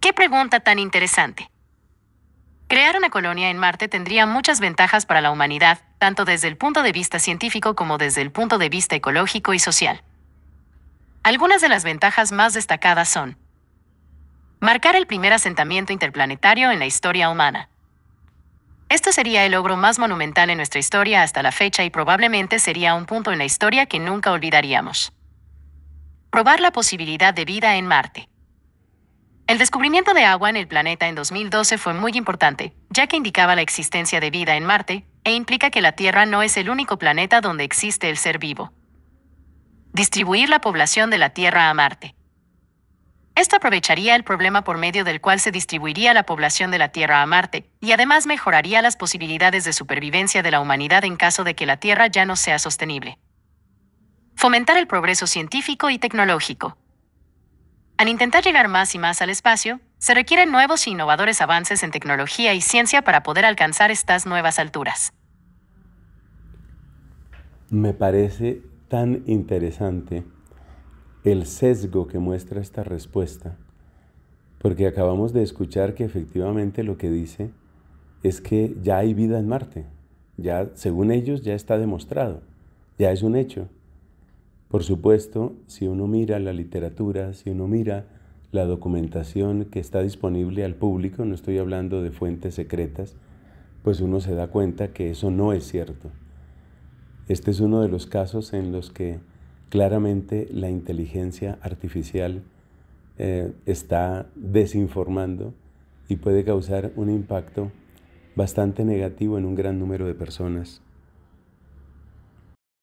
¡Qué pregunta tan interesante! Crear una colonia en Marte tendría muchas ventajas para la humanidad, tanto desde el punto de vista científico como desde el punto de vista ecológico y social. Algunas de las ventajas más destacadas son marcar el primer asentamiento interplanetario en la historia humana. Esto sería el logro más monumental en nuestra historia hasta la fecha y probablemente sería un punto en la historia que nunca olvidaríamos. Probar la posibilidad de vida en Marte. El descubrimiento de agua en el planeta en 2012 fue muy importante, ya que indicaba la existencia de vida en Marte, e implica que la Tierra no es el único planeta donde existe el ser vivo. Distribuir la población de la Tierra a Marte. Esto aprovecharía el problema por medio del cual se distribuiría la población de la Tierra a Marte, y además mejoraría las posibilidades de supervivencia de la humanidad en caso de que la Tierra ya no sea sostenible. Fomentar el progreso científico y tecnológico. Al intentar llegar más y más al espacio, se requieren nuevos e innovadores avances en tecnología y ciencia para poder alcanzar estas nuevas alturas. Me parece tan interesante el sesgo que muestra esta respuesta, porque acabamos de escuchar que efectivamente lo que dice es que ya hay vida en Marte, ya según ellos ya está demostrado, ya es un hecho. Por supuesto, si uno mira la literatura, si uno mira la documentación que está disponible al público, no estoy hablando de fuentes secretas, pues uno se da cuenta que eso no es cierto. Este es uno de los casos en los que claramente la inteligencia artificial eh, está desinformando y puede causar un impacto bastante negativo en un gran número de personas.